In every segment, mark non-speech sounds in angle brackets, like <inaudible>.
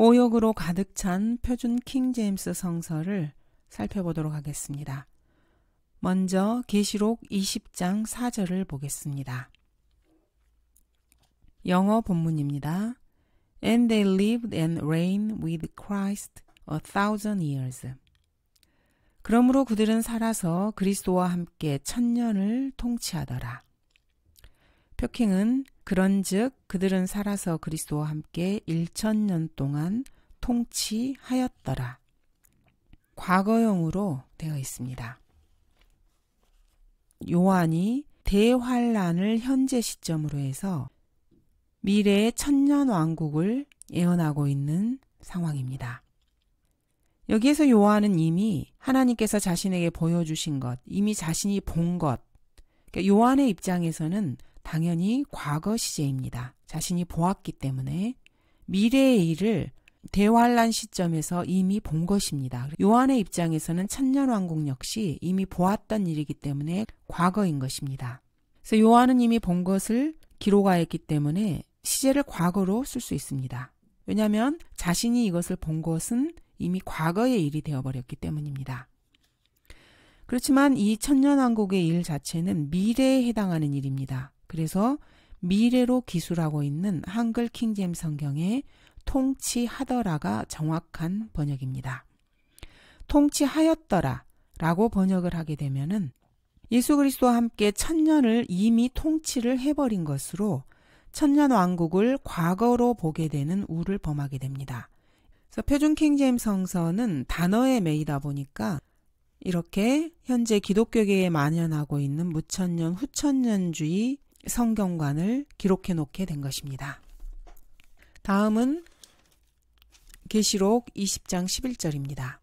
오역으로 가득 찬 표준 킹제임스 성서를 살펴보도록 하겠습니다. 먼저 계시록 20장 4절을 보겠습니다. 영어 본문입니다. And they lived and reigned with Christ a thousand years. 그러므로 그들은 살아서 그리스도와 함께 천년을 통치하더라. 표킹은 그런즉 그들은 살아서 그리스도와 함께 1천년 동안 통치하였더라. 과거형으로 되어 있습니다. 요한이 대환란을 현재 시점으로 해서 미래의 천년 왕국을 예언하고 있는 상황입니다. 여기에서 요한은 이미 하나님께서 자신에게 보여주신 것, 이미 자신이 본 것, 그러니까 요한의 입장에서는 당연히 과거 시제입니다. 자신이 보았기 때문에 미래의 일을 대환란 시점에서 이미 본 것입니다. 요한의 입장에서는 천년왕국 역시 이미 보았던 일이기 때문에 과거인 것입니다. 그래서 요한은 이미 본 것을 기록하였기 때문에 시제를 과거로 쓸 수 있습니다. 왜냐하면 자신이 이것을 본 것은 이미 과거의 일이 되어버렸기 때문입니다. 그렇지만 이 천년왕국의 일 자체는 미래에 해당하는 일입니다. 그래서 미래로 기술하고 있는 한글 킹잼 성경의 통치하더라가 정확한 번역입니다. 통치하였더라 라고 번역을 하게 되면은 예수 그리스도와 함께 천년을 이미 통치를 해버린 것으로 천년 왕국을 과거로 보게 되는 우를 범하게 됩니다. 그래서 표준 킹제임 성서는 단어의 매이다 보니까 이렇게 현재 기독교계에 만연하고 있는 무천년 후천년주의 성경관을 기록해 놓게 된 것입니다. 다음은 계시록 20장 11절입니다.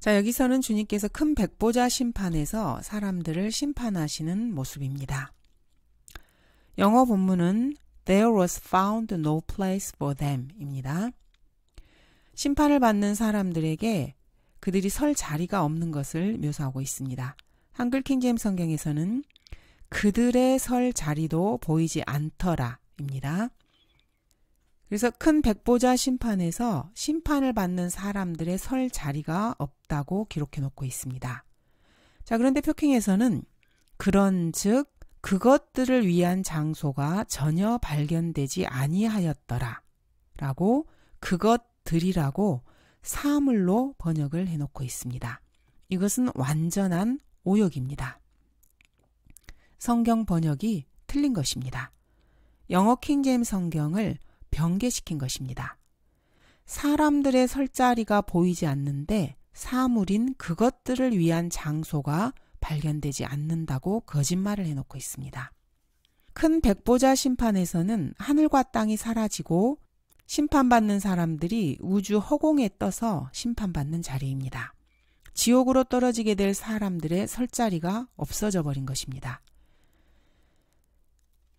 자, 여기서는 주님께서 큰 백보자 심판에서 사람들을 심판하시는 모습입니다. 영어 본문은 There was found no place for them 입니다. 심판을 받는 사람들에게 그들이 설 자리가 없는 것을 묘사하고 있습니다. 한글 킹제임 성경에서는 그들의 설 자리도 보이지 않더라입니다. 그래서 큰 백보자 심판에서 심판을 받는 사람들의 설 자리가 없다고 기록해 놓고 있습니다. 자, 그런데 표킹에서는 그런 즉 그것들을 위한 장소가 전혀 발견되지 아니하였더라 라고 그것들이라고 사물로 번역을 해놓고 있습니다. 이것은 완전한 오역입니다. 성경 번역이 틀린 것입니다. 영어 킹잼 성경을 변개시킨 것입니다. 사람들의 설자리가 보이지 않는데 사물인 그것들을 위한 장소가 발견되지 않는다고 거짓말을 해놓고 있습니다. 큰 백보자 심판에서는 하늘과 땅이 사라지고 심판받는 사람들이 우주 허공에 떠서 심판받는 자리입니다. 지옥으로 떨어지게 될 사람들의 설자리가 없어져 버린 것입니다.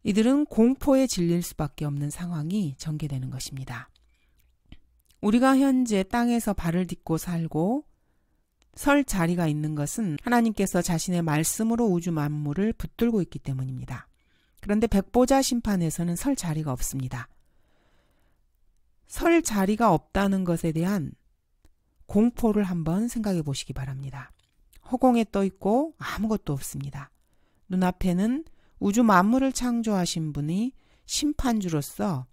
이들은 공포에 질릴 수밖에 없는 상황이 전개되는 것입니다. 우리가 현재 땅에서 발을 딛고 살고 설 자리가 있는 것은 하나님께서 자신의 말씀으로 우주 만물을 붙들고 있기 때문입니다. 그런데 백보자 심판에서는 설 자리가 없습니다. 설 자리가 없다는 것에 대한 공포를 한번 생각해 보시기 바랍니다. 허공에 떠 있고 아무것도 없습니다. 눈앞에는 우주 만물을 창조하신 분이 심판주로서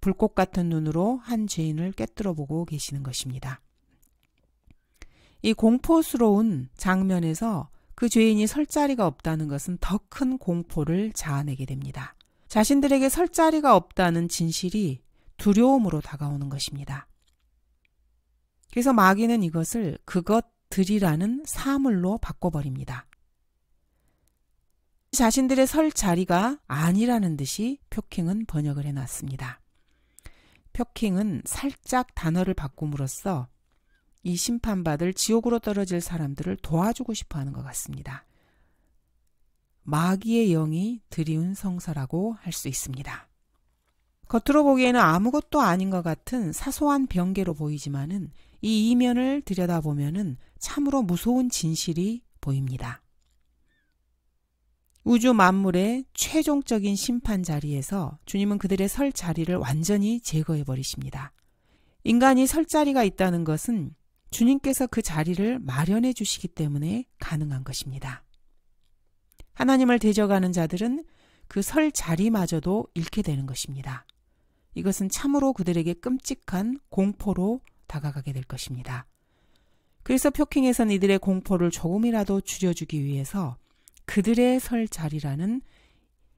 불꽃 같은 눈으로 한 죄인을 깨뜨려 보고 계시는 것입니다. 이 공포스러운 장면에서 그 죄인이 설 자리가 없다는 것은 더 큰 공포를 자아내게 됩니다. 자신들에게 설 자리가 없다는 진실이 두려움으로 다가오는 것입니다. 그래서 마귀는 이것을 그것들이라는 사물로 바꿔버립니다. 자신들의 설 자리가 아니라는 듯이 표킹은 번역을 해놨습니다. 표킹은 살짝 단어를 바꿈으로써 이 심판받을 지옥으로 떨어질 사람들을 도와주고 싶어 하는 것 같습니다. 마귀의 영이 드리운 성서라고 할 수 있습니다. 겉으로 보기에는 아무것도 아닌 것 같은 사소한 병계로 보이지만은 이 이면을 들여다보면은 참으로 무서운 진실이 보입니다. 우주 만물의 최종적인 심판 자리에서 주님은 그들의 설 자리를 완전히 제거해 버리십니다. 인간이 설 자리가 있다는 것은 주님께서 그 자리를 마련해 주시기 때문에 가능한 것입니다. 하나님을 대적하는 자들은 그 설 자리마저도 잃게 되는 것입니다. 이것은 참으로 그들에게 끔찍한 공포로 다가가게 될 것입니다. 그래서 표킹에선 이들의 공포를 조금이라도 줄여주기 위해서 그들의 설 자리라는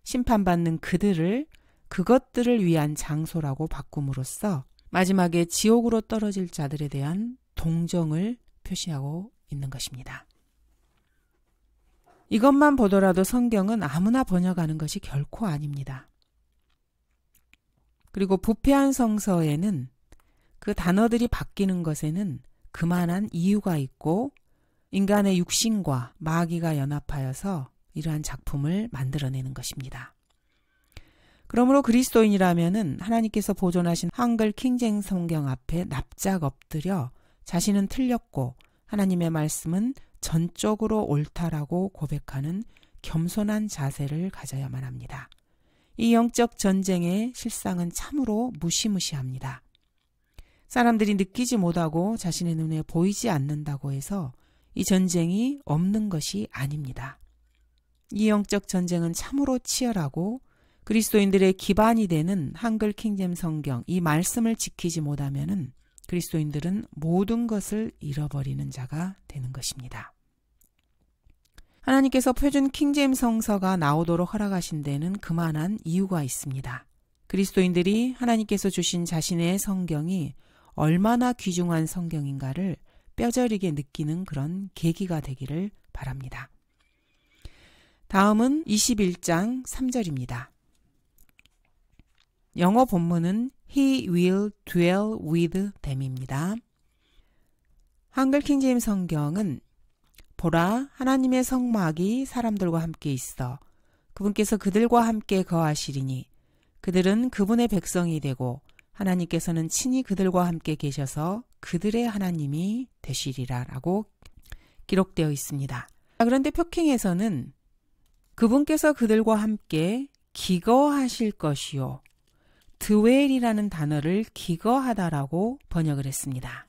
심판받는 그들을 그것들을 위한 장소라고 바꿈으로써 마지막에 지옥으로 떨어질 자들에 대한 동정을 표시하고 있는 것입니다. 이것만 보더라도 성경은 아무나 번역하는 것이 결코 아닙니다. 그리고 부패한 성서에는 그 단어들이 바뀌는 것에는 그만한 이유가 있고 인간의 육신과 마귀가 연합하여서 이러한 작품을 만들어내는 것입니다. 그러므로 그리스도인이라면은 하나님께서 보존하신 한글 킹쟁 성경 앞에 납작 엎드려 자신은 틀렸고 하나님의 말씀은 전적으로 옳다라고 고백하는 겸손한 자세를 가져야만 합니다. 이 영적 전쟁의 실상은 참으로 무시무시합니다. 사람들이 느끼지 못하고 자신의 눈에 보이지 않는다고 해서 이 전쟁이 없는 것이 아닙니다. 이 영적 전쟁은 참으로 치열하고 그리스도인들의 기반이 되는 한글 킹잼 성경 이 말씀을 지키지 못하면 그리스도인들은 모든 것을 잃어버리는 자가 되는 것입니다. 하나님께서 표준 킹잼 성서가 나오도록 허락하신 데는 그만한 이유가 있습니다. 그리스도인들이 하나님께서 주신 자신의 성경이 얼마나 귀중한 성경인가를 뼈저리게 느끼는 그런 계기가 되기를 바랍니다. 다음은 21장 3절입니다. 영어 본문은 He will dwell with them입니다. 한글 킹제임 성경은 보라 하나님의 성막이 사람들과 함께 있어 그분께서 그들과 함께 거하시리니 그들은 그분의 백성이 되고 하나님께서는 친히 그들과 함께 계셔서 그들의 하나님이 되시리라 라고 기록되어 있습니다. 그런데 표킹에서는 그분께서 그들과 함께 기거하실 것이요. 드웰이라는 단어를 기거하다라고 번역을 했습니다.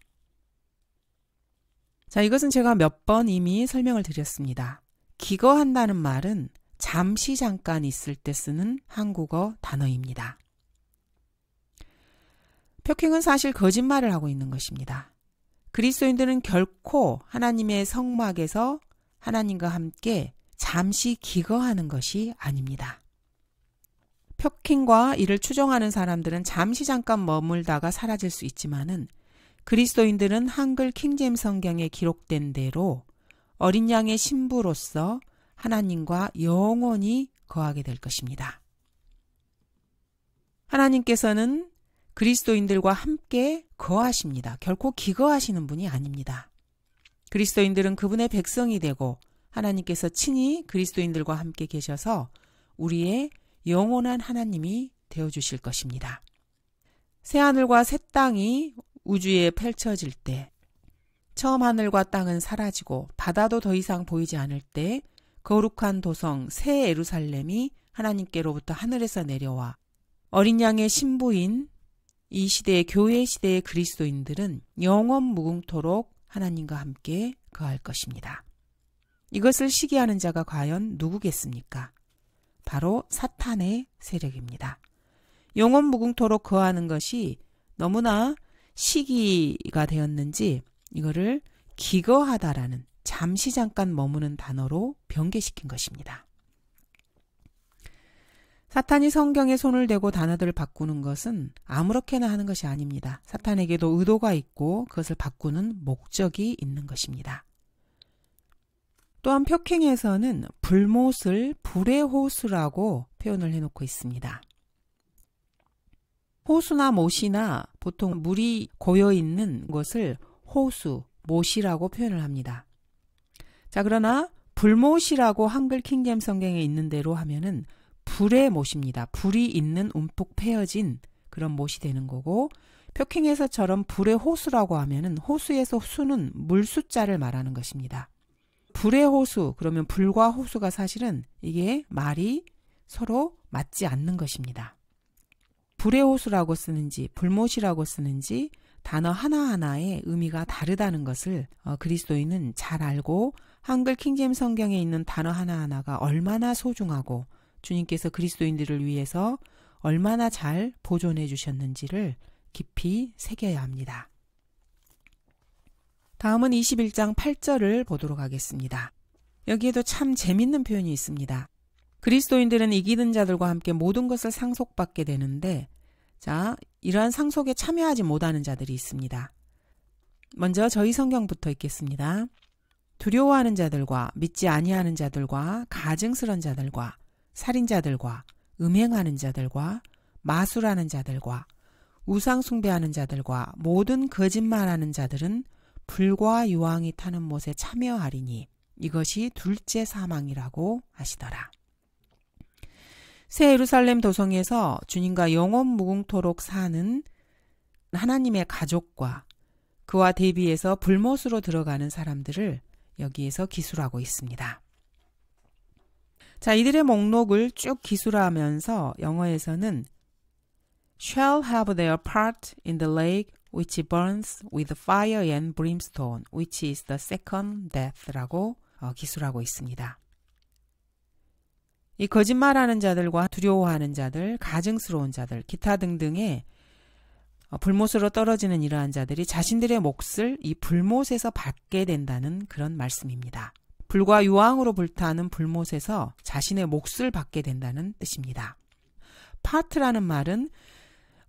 자, 이것은 제가 몇 번 이미 설명을 드렸습니다. 기거한다는 말은 잠시 잠깐 있을 때 쓰는 한국어 단어입니다. 표킹은 사실 거짓말을 하고 있는 것입니다. 그리스도인들은 결코 하나님의 성막에서 하나님과 함께 잠시 기거하는 것이 아닙니다. 표킹과 이를 추종하는 사람들은 잠시 잠깐 머물다가 사라질 수 있지만은 그리스도인들은 한글 킹잼 성경에 기록된 대로 어린 양의 신부로서 하나님과 영원히 거하게 될 것입니다. 하나님께서는 그리스도인들과 함께 거하십니다. 결코 기거하시는 분이 아닙니다. 그리스도인들은 그분의 백성이 되고 하나님께서 친히 그리스도인들과 함께 계셔서 우리의 영원한 하나님이 되어주실 것입니다. 새하늘과 새 땅이 우주에 펼쳐질 때, 처음 하늘과 땅은 사라지고 바다도 더 이상 보이지 않을 때, 거룩한 도성 새에루살렘이 하나님께로부터 하늘에서 내려와 어린 양의 신부인 이 시대의 교회 시대의 그리스도인들은 영원 무궁토록 하나님과 함께 거할 것입니다. 이것을 시기하는 자가 과연 누구겠습니까? 바로 사탄의 세력입니다. 영원 무궁토록 거하는 것이 너무나 시기가 되었는지 이거를 기거하다라는 잠시 잠깐 머무는 단어로 변개시킨 것입니다. 사탄이 성경에 손을 대고 단어들을 바꾸는 것은 아무렇게나 하는 것이 아닙니다. 사탄에게도 의도가 있고 그것을 바꾸는 목적이 있는 것입니다. 또한 표킹에서는 불못을 불의 호수라고 표현을 해놓고 있습니다. 호수나 못이나 보통 물이 고여 있는 것을 호수, 못이라고 표현을 합니다. 자, 그러나 불못이라고 한글 킹잼 성경에 있는 대로 하면은 불의 못입니다. 불이 있는 움푹 패여진 그런 못이 되는 거고 표킹에서처럼 불의 호수라고 하면은 호수에서 수는 물 숫자를 말하는 것입니다. 불의 호수 그러면 불과 호수가 사실은 이게 말이 서로 맞지 않는 것입니다. 불의 호수라고 쓰는지 불못이라고 쓰는지 단어 하나하나의 의미가 다르다는 것을 어, 그리스도인은 잘 알고 한글 킹제 성경에 있는 단어 하나하나가 얼마나 소중하고 주님께서 그리스도인들을 위해서 얼마나 잘 보존해 주셨는지를 깊이 새겨야 합니다. 다음은 21장 8절을 보도록 하겠습니다. 여기에도 참 재밌는 표현이 있습니다. 그리스도인들은 이기는 자들과 함께 모든 것을 상속받게 되는데, 자, 이러한 상속에 참여하지 못하는 자들이 있습니다. 먼저 저희 성경부터 읽겠습니다. 두려워하는 자들과 믿지 아니하는 자들과 가증스런 자들과 살인자들과 음행하는 자들과 마술하는 자들과 우상숭배하는 자들과 모든 거짓말하는 자들은 불과 유황이 타는 못에 참여하리니 이것이 둘째 사망이라고 하시더라. 새 예루살렘 도성에서 주님과 영원 무궁토록 사는 하나님의 가족과 그와 대비해서 불못으로 들어가는 사람들을 여기에서 기술하고 있습니다. 자, 이들의 목록을 쭉기술하면서 영어에서는 shall have their part in the lake which burns with fire and brimstone, which is the second death라고 어, 기술하고 있습니다. 이 거짓말하는 자들과 두려워하는 자들, 가증스러운 자들, 기타 등등의 어, 불못으로 떨어지는 이러한 자들이 자신들의 몫을 이 불못에서 받게 된다는 그런 말씀입니다. 불과 유황으로 불타는 불못에서 자신의 몫을 받게 된다는 뜻입니다. 파트라는 말은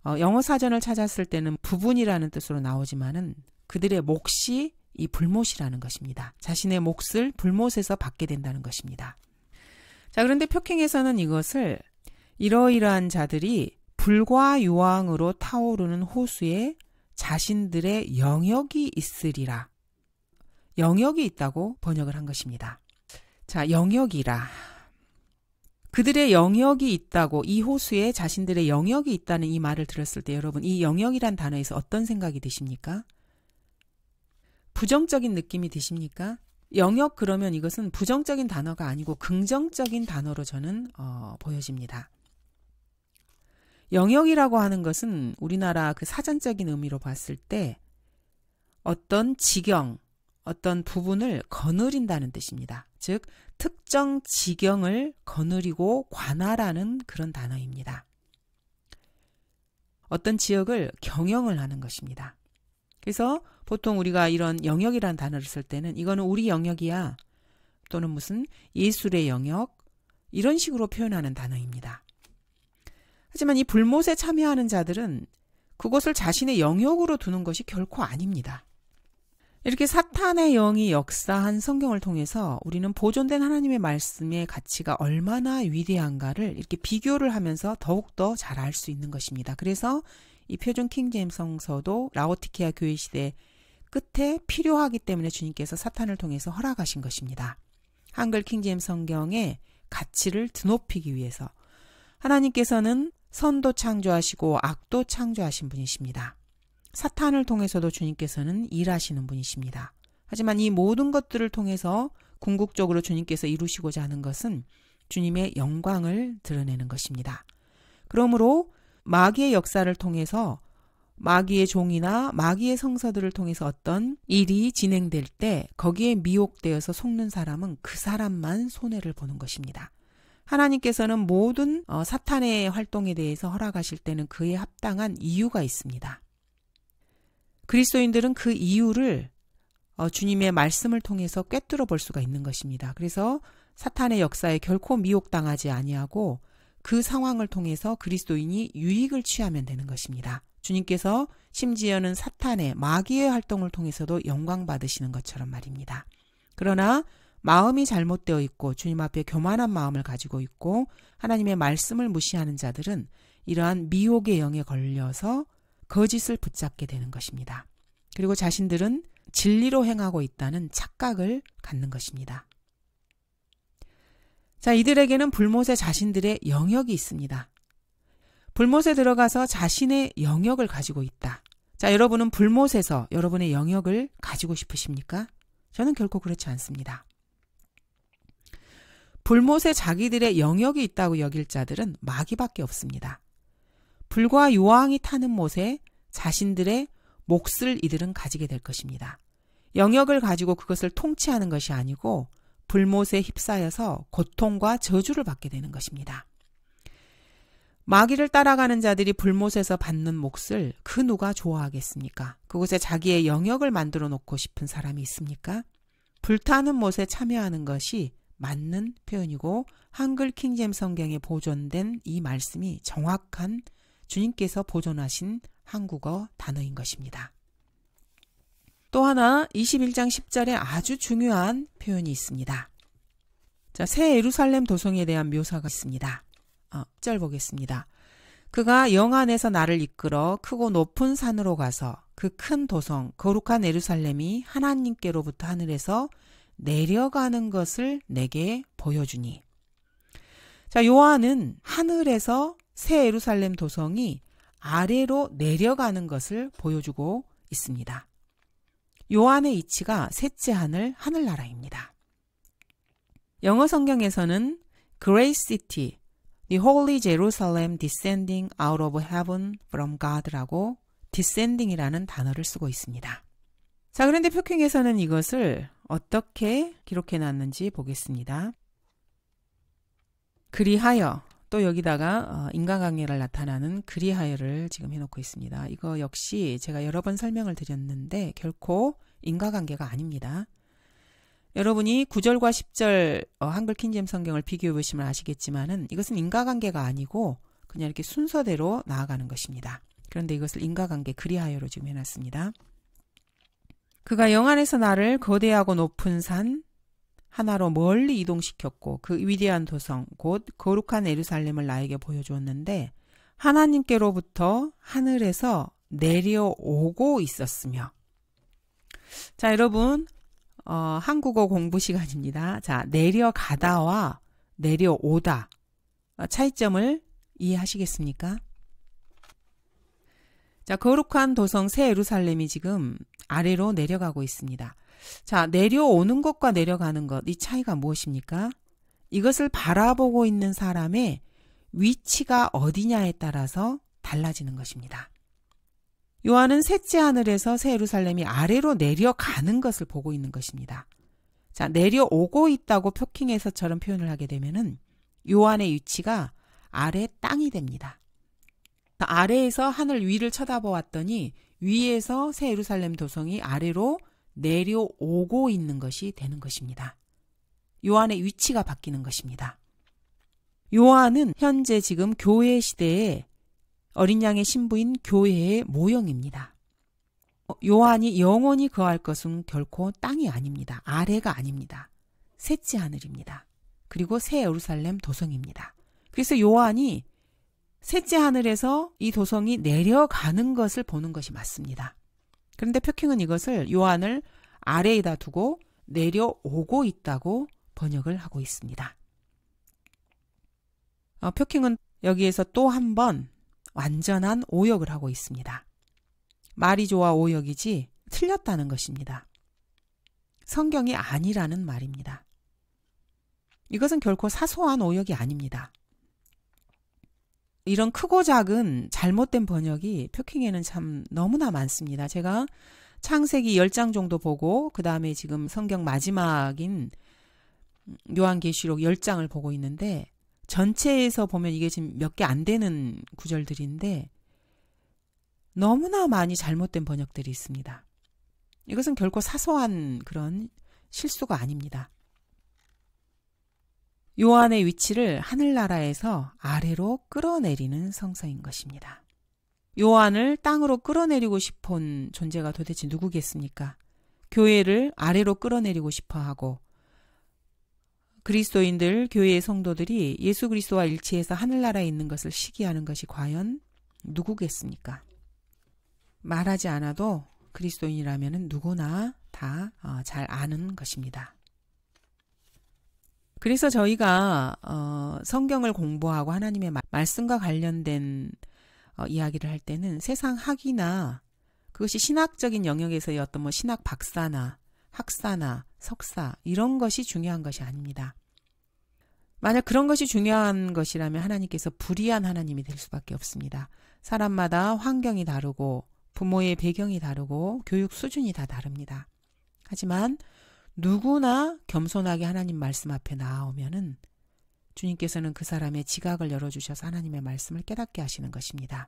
어, 영어 사전을 찾았을 때는 부분이라는 뜻으로 나오지만은 그들의 몫이 이 불못이라는 것입니다. 자신의 몫을 불못에서 받게 된다는 것입니다. 자, 그런데 표킹에서는 이것을 이러이러한 자들이 불과 유황으로 타오르는 호수에 자신들의 영역이 있으리라 영역이 있다고 번역을 한 것입니다. 자, 영역이라. 그들의 영역이 있다고 이 호수에 자신들의 영역이 있다는 이 말을 들었을 때 여러분 이 영역이란 단어에서 어떤 생각이 드십니까? 부정적인 느낌이 드십니까? 영역 그러면 이것은 부정적인 단어가 아니고 긍정적인 단어로 저는 어, 보여집니다. 영역이라고 하는 것은 우리나라 그 사전적인 의미로 봤을 때 어떤 지경, 어떤 부분을 거느린다는 뜻입니다. 즉, 특정 지경을 거느리고 관할하는 그런 단어입니다. 어떤 지역을 경영을 하는 것입니다. 그래서 보통 우리가 이런 영역이라는 단어를 쓸 때는 이거는 우리 영역이야 또는 무슨 예술의 영역 이런 식으로 표현하는 단어입니다. 하지만 이 불못에 참여하는 자들은 그것을 자신의 영역으로 두는 것이 결코 아닙니다. 이렇게 사탄의 영이 역사한 성경을 통해서 우리는 보존된 하나님의 말씀의 가치가 얼마나 위대한가를 이렇게 비교를 하면서 더욱더 잘 알 수 있는 것입니다. 그래서 이 표준 킹제임 성서도 라오티케아 교회 시대 끝에 필요하기 때문에 주님께서 사탄을 통해서 허락하신 것입니다. 한글 킹제임 성경의 가치를 드높이기 위해서 하나님께서는 선도 창조하시고 악도 창조하신 분이십니다. 사탄을 통해서도 주님께서는 일하시는 분이십니다. 하지만 이 모든 것들을 통해서 궁극적으로 주님께서 이루시고자 하는 것은 주님의 영광을 드러내는 것입니다. 그러므로 마귀의 역사를 통해서 마귀의 종이나 마귀의 성서들을 통해서 어떤 일이 진행될 때 거기에 미혹되어서 속는 사람은 그 사람만 손해를 보는 것입니다. 하나님께서는 모든 어, 사탄의 활동에 대해서 허락하실 때는 그에 합당한 이유가 있습니다. 그리스도인들은 그 이유를 어, 주님의 말씀을 통해서 꿰뚫어 볼 수가 있는 것입니다. 그래서 사탄의 역사에 결코 미혹당하지 아니하고 그 상황을 통해서 그리스도인이 유익을 취하면 되는 것입니다. 주님께서 심지어는 사탄의 마귀의 활동을 통해서도 영광 받으시는 것처럼 말입니다. 그러나 마음이 잘못되어 있고 주님 앞에 교만한 마음을 가지고 있고 하나님의 말씀을 무시하는 자들은 이러한 미혹의 영에 걸려서 거짓을 붙잡게 되는 것입니다. 그리고 자신들은 진리로 행하고 있다는 착각을 갖는 것입니다. 자, 이들에게는 불못에 자신들의 영역이 있습니다. 불못에 들어가서 자신의 영역을 가지고 있다. 자, 여러분은 불못에서 여러분의 영역을 가지고 싶으십니까? 저는 결코 그렇지 않습니다. 불못에 자기들의 영역이 있다고 여길 자들은 마귀밖에 없습니다. 불과 요왕이 타는 못에 자신들의 몫을 이들은 가지게 될 것입니다. 영역을 가지고 그것을 통치하는 것이 아니고 불못에 휩싸여서 고통과 저주를 받게 되는 것입니다. 마귀를 따라가는 자들이 불못에서 받는 몫을 그 누가 좋아하겠습니까? 그곳에 자기의 영역을 만들어 놓고 싶은 사람이 있습니까? 불타는 못에 참여하는 것이 맞는 표현이고 한글 킹잼 성경에 보존된 이 말씀이 정확한 주님께서 보존하신 한국어 단어인 것입니다. 또 하나 21장 10절에 아주 중요한 표현이 있습니다. 자, 새 예루살렘 도성에 대한 묘사가 있습니다. 아, 어, 10절 보겠습니다. 그가 영 안에서 나를 이끌어 크고 높은 산으로 가서 그 큰 도성 거룩한 예루살렘이 하나님께로부터 하늘에서 내려가는 것을 내게 보여주니. 자, 요한은 하늘에서 새 예루살렘 도성이 아래로 내려가는 것을 보여주고 있습니다. 요한의 이치가 셋째 하늘, 하늘나라입니다. 영어 성경에서는 Great City, The Holy Jerusalem Descending Out of Heaven from God라고 Descending이라는 단어를 쓰고 있습니다. 자, 그런데 표킹에서는 이것을 어떻게 기록해 놨는지 보겠습니다. 그리하여 또 여기다가 어, 인과관계를 나타나는 그리하여를 지금 해놓고 있습니다. 이거 역시 제가 여러 번 설명을 드렸는데 결코 인과관계가 아닙니다. 여러분이 9절과 10절 어, 한글 킹잼 성경을 비교해 보시면 아시겠지만은 이것은 인과관계가 아니고 그냥 이렇게 순서대로 나아가는 것입니다. 그런데 이것을 인과관계 그리하여로 지금 해놨습니다. 그가 영 안에서 나를 거대하고 높은 산 하나로 멀리 이동시켰고 그 위대한 도성 곧 거룩한 에루살렘을 나에게 보여주었는데 하나님께로부터 하늘에서 내려오고 있었으며 자 여러분 어, 한국어 공부 시간입니다. 자 내려가다와 내려오다 어, 차이점을 이해하시겠습니까? 자 거룩한 도성 새 예루살렘이 지금 아래로 내려가고 있습니다. 자, 내려오는 것과 내려가는 것, 이 차이가 무엇입니까? 이것을 바라보고 있는 사람의 위치가 어디냐에 따라서 달라지는 것입니다. 요한은 셋째 하늘에서 새 예루살렘이 아래로 내려가는 것을 보고 있는 것입니다. 자, 내려오고 있다고 표킹에서처럼 표현을 하게 되면은 요한의 위치가 아래 땅이 됩니다. 아래에서 하늘 위를 쳐다보았더니 위에서 새 예루살렘 도성이 아래로 내려오고 있는 것이 되는 것입니다. 요한의 위치가 바뀌는 것입니다. 요한은 현재 지금 교회 시대에 어린 양의 신부인 교회의 모형입니다. 어, 요한이 영원히 거할 것은 결코 땅이 아닙니다. 아래가 아닙니다. 셋째 하늘입니다. 그리고 새 예루살렘 도성입니다. 그래서 요한이 셋째 하늘에서 이 도성이 내려가는 것을 보는 것이 맞습니다. 그런데 표킹은 이것을 요한을 아래에다 두고 내려오고 있다고 번역을 하고 있습니다. 어, 표킹은 여기에서 또 한 번 완전한 오역을 하고 있습니다. 말이 좋아 오역이지 틀렸다는 것입니다. 성경이 아니라는 말입니다. 이것은 결코 사소한 오역이 아닙니다. 이런 크고 작은 잘못된 번역이 표킹에는 참 너무나 많습니다. 제가 창세기 10장 정도 보고 그 다음에 지금 성경 마지막인 요한계시록 10장을 보고 있는데 전체에서 보면 이게 지금 몇 개 안 되는 구절들인데 너무나 많이 잘못된 번역들이 있습니다. 이것은 결코 사소한 그런 실수가 아닙니다. 요한의 위치를 하늘나라에서 아래로 끌어내리는 성서인 것입니다. 요한을 땅으로 끌어내리고 싶은 존재가 도대체 누구겠습니까? 교회를 아래로 끌어내리고 싶어 하고 그리스도인들, 교회의 성도들이 예수 그리스도와 일치해서 하늘나라에 있는 것을 시기하는 것이 과연 누구겠습니까? 말하지 않아도 그리스도인이라면 누구나 다잘 어, 아는 것입니다. 그래서 저희가 어, 성경을 공부하고 하나님의 말씀과 관련된 어, 이야기를 할 때는 세상 학이나 그것이 신학적인 영역에서의 어떤 뭐 신학 박사나 학사나 석사 이런 것이 중요한 것이 아닙니다. 만약 그런 것이 중요한 것이라면 하나님께서 불의한 하나님이 될 수밖에 없습니다. 사람마다 환경이 다르고 부모의 배경이 다르고 교육 수준이 다 다릅니다. 하지만 누구나 겸손하게 하나님 말씀 앞에 나아오면은 주님께서는 그 사람의 지각을 열어주셔서 하나님의 말씀을 깨닫게 하시는 것입니다.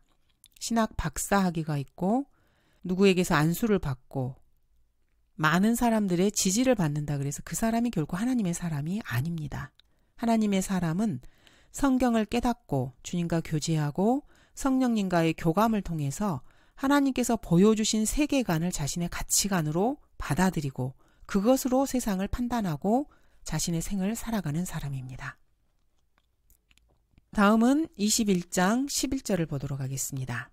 신학 박사학위가 있고 누구에게서 안수를 받고 많은 사람들의 지지를 받는다 그래서 그 사람이 결코 하나님의 사람이 아닙니다. 하나님의 사람은 성경을 깨닫고 주님과 교제하고 성령님과의 교감을 통해서 하나님께서 보여주신 세계관을 자신의 가치관으로 받아들이고 그것으로 세상을 판단하고 자신의 생을 살아가는 사람입니다. 다음은 21장 11절을 보도록 하겠습니다.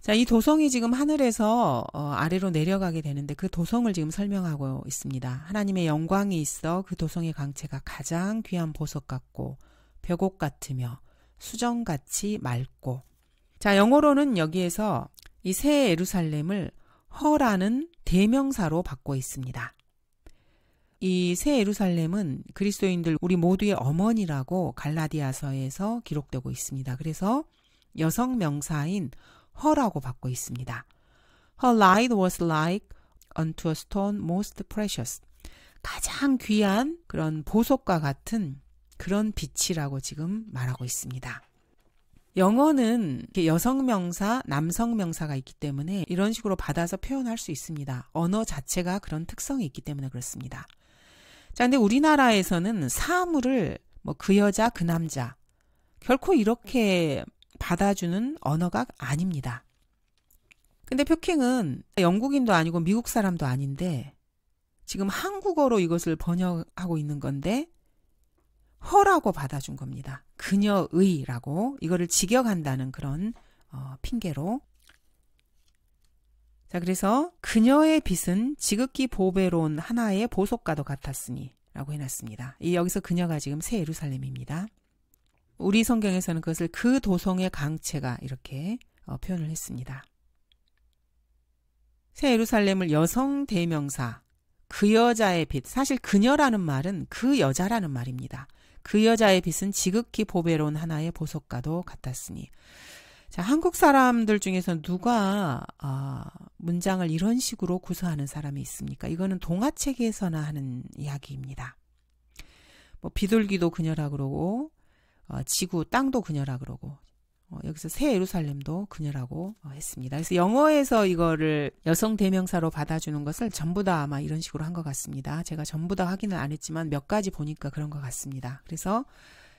자, 이 도성이 지금 하늘에서 어, 아래로 내려가게 되는데 그 도성을 지금 설명하고 있습니다. 하나님의 영광이 있어 그 도성의 광채가 가장 귀한 보석 같고 벽옥 같으며 수정같이 맑고 자, 영어로는 여기에서 이 새 예루살렘을 허라는 대명사로 받고 있습니다. 이 새 예루살렘은 그리스도인들 우리 모두의 어머니라고 갈라디아서에서 기록되고 있습니다. 그래서 여성 명사인 허라고 받고 있습니다. Her light was like unto a stone most precious. 가장 귀한 그런 보석과 같은 그런 빛이라고 지금 말하고 있습니다. 영어는 여성 명사, 남성 명사가 있기 때문에 이런 식으로 받아서 표현할 수 있습니다. 언어 자체가 그런 특성이 있기 때문에 그렇습니다. 자, 근데 우리나라에서는 사물을 뭐 그 여자, 그 남자 결코 이렇게 받아주는 언어가 아닙니다. 근데 표킹은 영국인도 아니고 미국 사람도 아닌데 지금 한국어로 이것을 번역하고 있는 건데 허라고 받아준 겁니다. 그녀의라고 이거를 직역한다는 그런 어, 핑계로 자 그래서 그녀의 빛은 지극히 보배로운 하나의 보석과도 같았으니 라고 해놨습니다. 이 여기서 그녀가 지금 새 예루살렘입니다. 우리 성경에서는 그것을 그 도성의 강체가 이렇게 어, 표현을 했습니다. 새 예루살렘을 여성 대명사, 그 여자의 빛, 사실 그녀라는 말은 그 여자라는 말입니다. 그 여자의 빛은 지극히 보배로운 하나의 보석과도 같았으니. 자, 한국 사람들 중에서 누가, 아, 문장을 이런 식으로 구사하는 사람이 있습니까? 이거는 동화책에서나 하는 이야기입니다. 뭐, 비둘기도 그녀라 그러고, 어, 지구, 땅도 그녀라 그러고, 어, 여기서 새 예루살렘도 그녀라고 어, 했습니다. 그래서 영어에서 이거를 여성 대명사로 받아주는 것을 전부 다 아마 이런 식으로 한 것 같습니다. 제가 전부 다 확인을 안 했지만 몇 가지 보니까 그런 것 같습니다. 그래서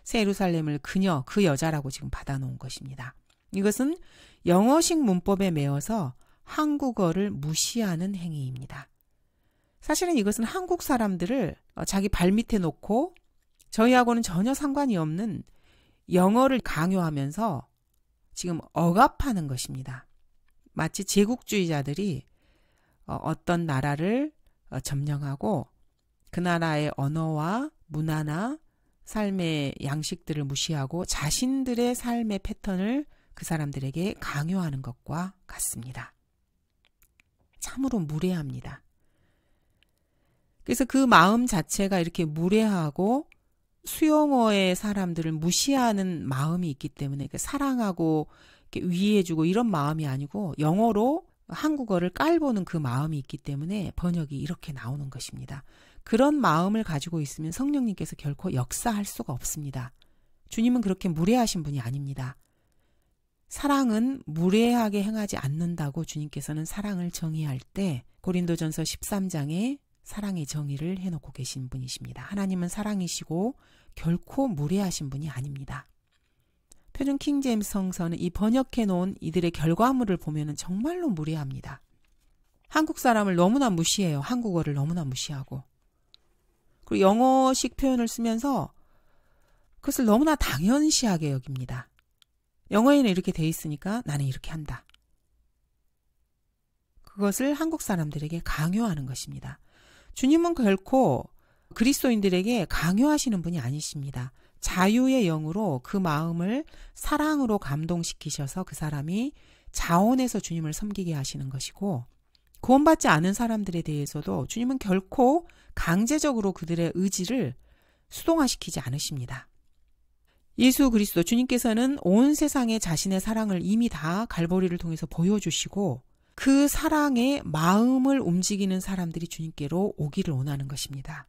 새 예루살렘을 그녀, 그 여자라고 지금 받아놓은 것입니다. 이것은 영어식 문법에 매어서 한국어를 무시하는 행위입니다. 사실은 이것은 한국 사람들을 어, 자기 발밑에 놓고 저희하고는 전혀 상관이 없는 영어를 강요하면서 지금 억압하는 것입니다. 마치 제국주의자들이 어, 어떤 나라를 어, 점령하고 그 나라의 언어와 문화나 삶의 양식들을 무시하고 자신들의 삶의 패턴을 그 사람들에게 강요하는 것과 같습니다. 참으로 무례합니다. 그래서 그 마음 자체가 이렇게 무례하고 수용어의 사람들을 무시하는 마음이 있기 때문에 사랑하고 위해주고 이런 마음이 아니고 영어로 한국어를 깔보는 그 마음이 있기 때문에 번역이 이렇게 나오는 것입니다. 그런 마음을 가지고 있으면 성령님께서 결코 역사할 수가 없습니다. 주님은 그렇게 무례하신 분이 아닙니다. 사랑은 무례하게 행하지 않는다고 주님께서는 사랑을 정의할 때 고린도전서 13장에 사랑의 정의를 해놓고 계신 분이십니다. 하나님은 사랑이시고 결코 무례하신 분이 아닙니다. 표준 킹제임스 성서는 이 번역해 놓은 이들의 결과물을 보면 정말로 무례합니다. 한국 사람을 너무나 무시해요. 한국어를 너무나 무시하고. 그리고 영어식 표현을 쓰면서 그것을 너무나 당연시하게 여깁니다. 영어에는 이렇게 돼 있으니까 나는 이렇게 한다. 그것을 한국 사람들에게 강요하는 것입니다. 주님은 결코 그리스도인들에게 강요하시는 분이 아니십니다. 자유의 영으로 그 마음을 사랑으로 감동시키셔서 그 사람이 자원해서 주님을 섬기게 하시는 것이고, 구원받지 않은 사람들에 대해서도 주님은 결코 강제적으로 그들의 의지를 수동화시키지 않으십니다. 예수 그리스도 주님께서는 온 세상에 자신의 사랑을 이미 다 갈보리를 통해서 보여주시고 그사랑에 마음을 움직이는 사람들이 주님께로 오기를 원하는 것입니다.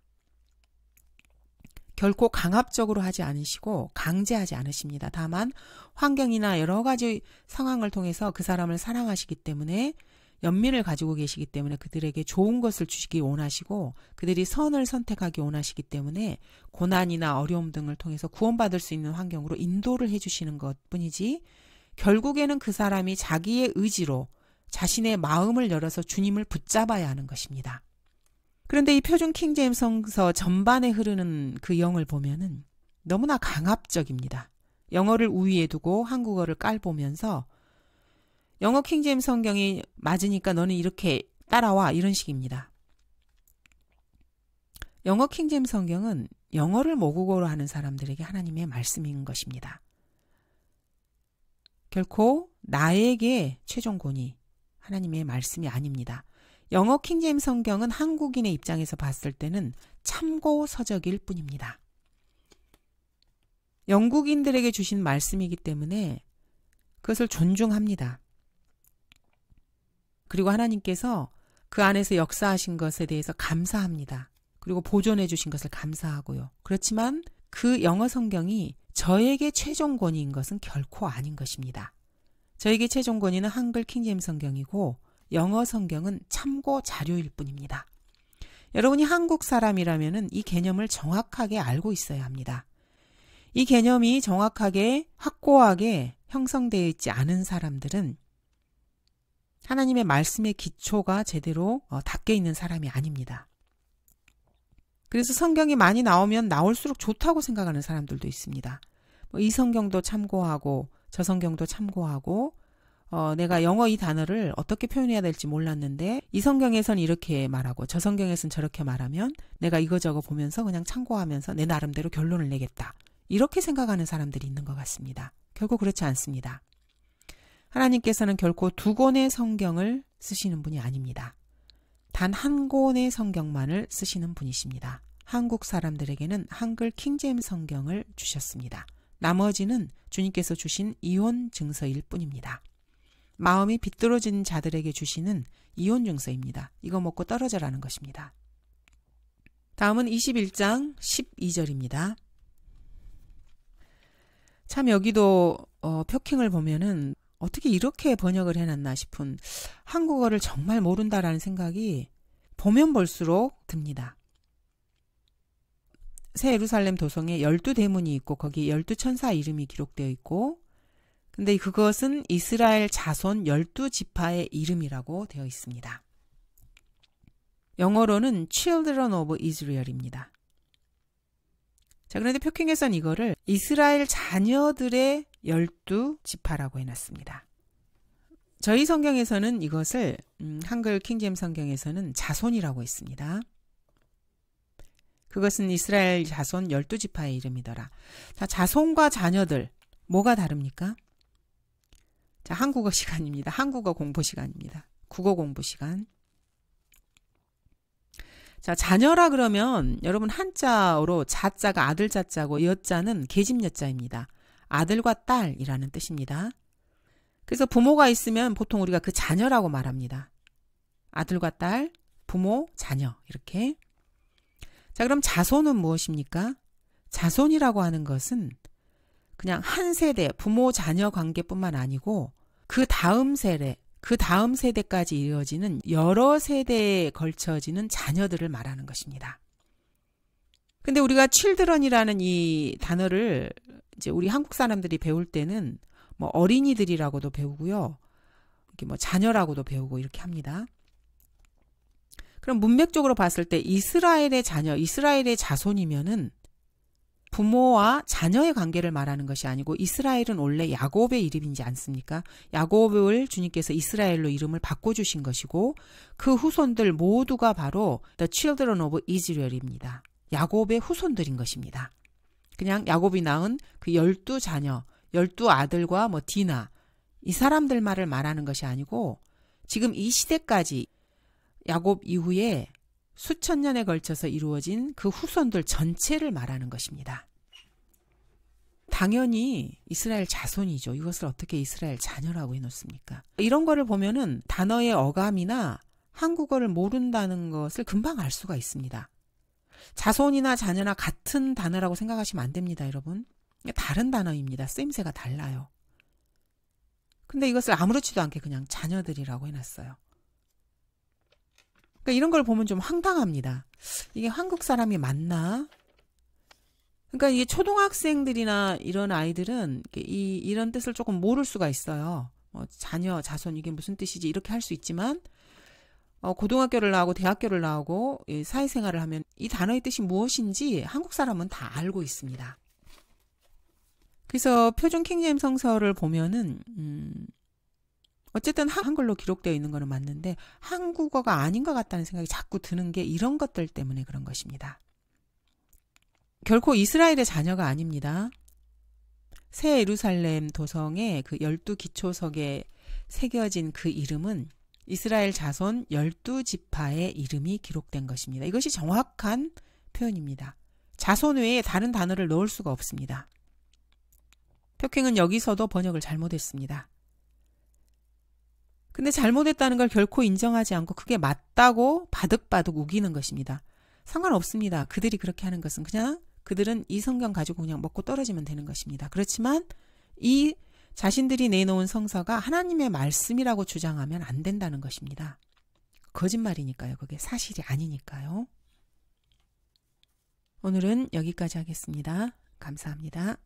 결코 강압적으로 하지 않으시고 강제하지 않으십니다. 다만 환경이나 여러 가지 상황을 통해서 그 사람을 사랑하시기 때문에 연민을 가지고 계시기 때문에 그들에게 좋은 것을 주시기 원하시고 그들이 선을 선택하기 원하시기 때문에 고난이나 어려움 등을 통해서 구원받을 수 있는 환경으로 인도를 해주시는 것 뿐이지 결국에는 그 사람이 자기의 의지로 자신의 마음을 열어서 주님을 붙잡아야 하는 것입니다. 그런데 이 표준 킹제임 성서 전반에 흐르는 그 영을 보면은 너무나 강압적입니다. 영어를 우위에 두고 한국어를 깔보면서 영어 킹제임 성경이 맞으니까 너는 이렇게 따라와 이런 식입니다. 영어 킹제임 성경은 영어를 모국어로 하는 사람들에게 하나님의 말씀인 것입니다. 결코 나에게 최종 권위, 하나님의 말씀이 아닙니다. 영어 킹제임 성경은 한국인의 입장에서 봤을 때는 참고 서적일 뿐입니다. 영국인들에게 주신 말씀이기 때문에 그것을 존중합니다. 그리고 하나님께서 그 안에서 역사하신 것에 대해서 감사합니다. 그리고 보존해 주신 것을 감사하고요. 그렇지만 그 영어 성경이 저에게 최종 권위인 것은 결코 아닌 것입니다. 저에게 최종 권위는 한글 킹잼 성경이고 영어 성경은 참고 자료일 뿐입니다. 여러분이 한국 사람이라면 이 개념을 정확하게 알고 있어야 합니다. 이 개념이 정확하게 확고하게 형성되어 있지 않은 사람들은 하나님의 말씀의 기초가 제대로 닦여 어, 있는 사람이 아닙니다. 그래서 성경이 많이 나오면 나올수록 좋다고 생각하는 사람들도 있습니다. 뭐이 성경도 참고하고 저 성경도 참고하고 어, 내가 영어 이 단어를 어떻게 표현해야 될지 몰랐는데 이 성경에선 이렇게 말하고 저 성경에선 저렇게 말하면 내가 이거저거 보면서 그냥 참고하면서 내 나름대로 결론을 내겠다. 이렇게 생각하는 사람들이 있는 것 같습니다. 결코 그렇지 않습니다. 하나님께서는 결코 두 권의 성경을 쓰시는 분이 아닙니다. 단 한 권의 성경만을 쓰시는 분이십니다. 한국 사람들에게는 한글 킹제임 성경을 주셨습니다. 나머지는 주님께서 주신 이혼 증서일 뿐입니다. 마음이 비뚤어진 자들에게 주시는 이혼 증서입니다. 이거 먹고 떨어져라는 것입니다. 다음은 21장 12절입니다. 참 여기도 어, 표킹을 보면은 어떻게 이렇게 번역을 해놨나 싶은 한국어를 정말 모른다라는 생각이 보면 볼수록 듭니다. 새 예루살렘 도성에 열두 대문이 있고 거기 열두 천사 이름이 기록되어 있고 근데 그것은 이스라엘 자손 열두 지파의 이름이라고 되어 있습니다. 영어로는 Children of Israel입니다. 자, 그런데 표킹에선 이거를 이스라엘 자녀들의 열두 지파라고 해놨습니다. 저희 성경에서는 이것을 음, 한글 킹잼 성경에서는 자손이라고 했습니다. 그것은 이스라엘 자손 열두 지파의 이름이더라. 자, 자손과 자녀들 뭐가 다릅니까? 자, 한국어 <laughs> 시간입니다. 한국어 공부 시간입니다. 국어 공부 시간. 자, 자녀라 그러면 여러분 한자어로 자자가 아들 자자고 여자는 계집 여자입니다. 아들과 딸이라는 뜻입니다. 그래서 부모가 있으면 보통 우리가 그 자녀라고 말합니다. 아들과 딸, 부모, 자녀 이렇게. 자, 그럼 자손은 무엇입니까? 자손이라고 하는 것은 그냥 한 세대, 부모 자녀 관계뿐만 아니고 그 다음 세대, 그 다음 세대까지 이어지는 여러 세대에 걸쳐지는 자녀들을 말하는 것입니다. 근데 우리가 칠드런이라는 이 단어를 이제 우리 한국 사람들이 배울 때는 뭐 어린이들이라고도 배우고요. 이게뭐 자녀라고도 배우고 이렇게 합니다. 그럼 문맥적으로 봤을 때 이스라엘의 자녀, 이스라엘의 자손이면은 부모와 자녀의 관계를 말하는 것이 아니고 이스라엘은 원래 야곱의 이름인지 않습니까? 야곱을 주님께서 이스라엘로 이름을 바꿔주신 것이고 그 후손들 모두가 바로 The Children of Israel입니다. 야곱의 후손들인 것입니다. 그냥 야곱이 낳은 그 열두 자녀, 열두 아들과 뭐 디나 이 사람들 말을 말하는 것이 아니고 지금 이 시대까지 야곱 이후에 수천 년에 걸쳐서 이루어진 그 후손들 전체를 말하는 것입니다. 당연히 이스라엘 자손이죠. 이것을 어떻게 이스라엘 자녀라고 해놓습니까? 이런 거를 보면은 단어의 어감이나 한국어를 모른다는 것을 금방 알 수가 있습니다. 자손이나 자녀나 같은 단어라고 생각하시면 안 됩니다, 여러분. 다른 단어입니다. 쓰임새가 달라요. 근데 이것을 아무렇지도 않게 그냥 자녀들이라고 해놨어요. 그러니까 이런 걸 보면 좀 황당합니다. 이게 한국 사람이 맞나? 그러니까 이게 초등학생들이나 이런 아이들은 이 이런 뜻을 조금 모를 수가 있어요. 뭐 자녀, 자손 이게 무슨 뜻이지 이렇게 할 수 있지만 어, 고등학교를 나오고 대학교를 나오고 예, 사회생활을 하면 이 단어의 뜻이 무엇인지 한국 사람은 다 알고 있습니다. 그래서 표준 킹제임 성서를 보면은 음, 어쨌든 한글로 기록되어 있는 거는 맞는데 한국어가 아닌 것 같다는 생각이 자꾸 드는 게 이런 것들 때문에 그런 것입니다. 결코 이스라엘의 자녀가 아닙니다. 새 예루살렘 도성의 그 열두 기초석에 새겨진 그 이름은 이스라엘 자손 열두 지파의 이름이 기록된 것입니다. 이것이 정확한 표현입니다. 자손 외에 다른 단어를 넣을 수가 없습니다. 표킹은 여기서도 번역을 잘못했습니다. 근데 잘못했다는 걸 결코 인정하지 않고 그게 맞다고 바득바득 우기는 것입니다. 상관없습니다. 그들이 그렇게 하는 것은 그냥 그들은 이 성경 가지고 그냥 먹고 떨어지면 되는 것입니다. 그렇지만 이 자신들이 내놓은 성서가 하나님의 말씀이라고 주장하면 안 된다는 것입니다. 거짓말이니까요. 그게 사실이 아니니까요. 오늘은 여기까지 하겠습니다. 감사합니다.